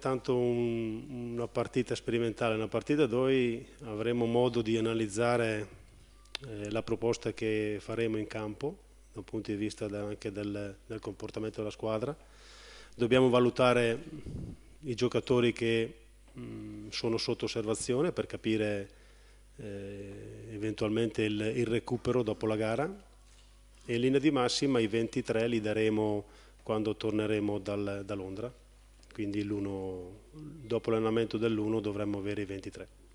tanto un, una partita sperimentale, una partita dove avremo modo di analizzare eh, la proposta che faremo in campo, dal punto di vista da, anche del, del comportamento della squadra. Dobbiamo valutare i giocatori che mh, mm, sono sotto osservazione per capire eh, eventualmente il, il, recupero dopo la gara e in linea di massima i 23 li daremo quando torneremo dal, da Londra quindi dopo l'allenamento dell'1 dovremmo avere i 23.